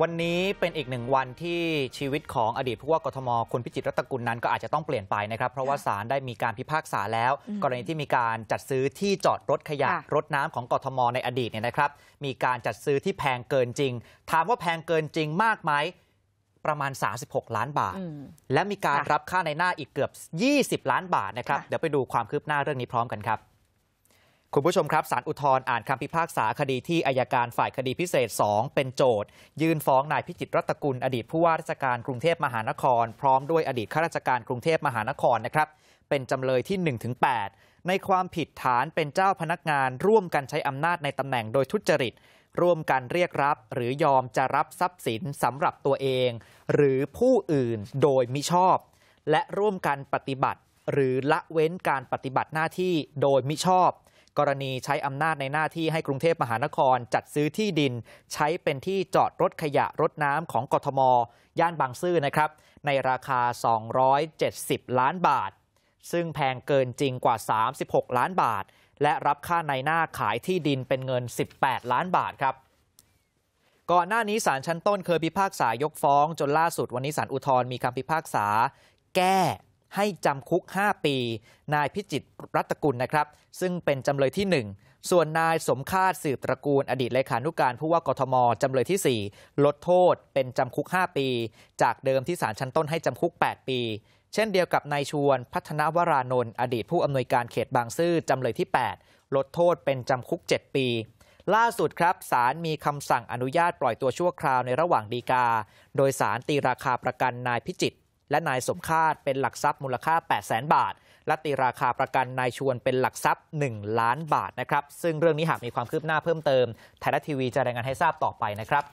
วันนี้เป็นอีกหนึ่งวันที่ชีวิตของอดีตผู้ว่ากทมคุณพิจิตรรัตกุลนั้นก็อาจจะต้องเปลี่ยนไปนะครับเพราะว่าศาลได้มีการพิพากษาแล้ว กรณีที่มีการจัดซื้อที่จอดรถขยะ รถน้ำ ของกทมในอดีตเนี่ยนะครับ มีการจัดซื้อที่แพงเกินจริง ถามว่าแพงเกินจริงมากไหมประมาณ 36 ล้านบาท และมีการรับค่าในหน้าอีกเกือบ 20 ล้านบาทนะครับเดี๋ยวไปดูความคืบหน้าเรื่องนี้พร้อมกันครับคุณผู้ชมครับสารอุทธร์อ่านคำพิพากษาคดีที่อายการฝ่ายคดีพิเศษ 2 เป็นโจทยื่นฟ้อง นายพิจิตรรัตกุลอดีตผู้ว่าราชการกรุงเทพมหานคร พร้อมด้วยอดีตข้าราชการกรุงเทพมหานครนะครับเป็นจำเลยที่ 1-8 ในความผิดฐานเป็นเจ้าพนักงาน ร่วมกันใช้อำนาจในตำแหน่งโดยทุจริต ร่วมกันเรียกรับ หรือยอมจะรับทรัพย์สินสำหรับตัวเอง หรือผู้อื่นโดยมิชอบ และร่วมกันปฏิบัติ หรือละเว้นการปฏิบัติหน้าที่โดยมิชอบกรณีใช้อำนาจในหน้าที่ให้กรุงเทพมหานคร จัดซื้อที่ดินใช้เป็นที่จอดรถขยะรถน้ำของกทมย่านบางซื่อนะครับในราคา 270 ล้านบาท ซึ่งแพงเกินจริงกว่า 36 ล้านบาท และรับค่าในหน้าขายที่ดินเป็นเงิน 18 ล้านบาทครับ ก่อนหน้านี้ศาลชั้นต้นเคยพิพากษายกฟ้องจนล่าสุดวันนี้ศาลอุทธรณ์มีคำพิพากษา แก้ให้จำคุก 5 ปี นายพิจิตรรัตกุลนะครับ ซึ่งเป็นจำเลยที่ 1 ส่วนนายสมคาดสืบตระกูลอดีตเลขานุการผู้ว่ากทมจำเลยที่ 4 ลดโทษเป็นจำคุก 5 ปี จากเดิมที่ศาลชั้นต้นให้จำคุก 8 ปี เช่นเดียวกับนายชวนพัฒนวรานนท์อดีตผู้อำนวยการเขตบางซื่อจำเลยที่ 8 ลดโทษเป็นจำคุก 7 ปี ล่าสุดครับศาลมีคำสั่งอนุญาตปล่อยตัวชั่วคราวในระหว่างดีกา โดยศาลตีราคาประกันนายพิจิตและนายสมคาตเป็นหลักทรัพย์มูลค่า8 0 0 0 0บาท และตีราคาประกันนายชวนเป็นหลักทรัพย์ 1 ล้านบาทนะครับ ซึ่งเรื่องนี้หากมีความคืบหน้าเพิ่มเติม ไทยรัฐทีวีจะรายงานให้ทราบต่อไปนะครับ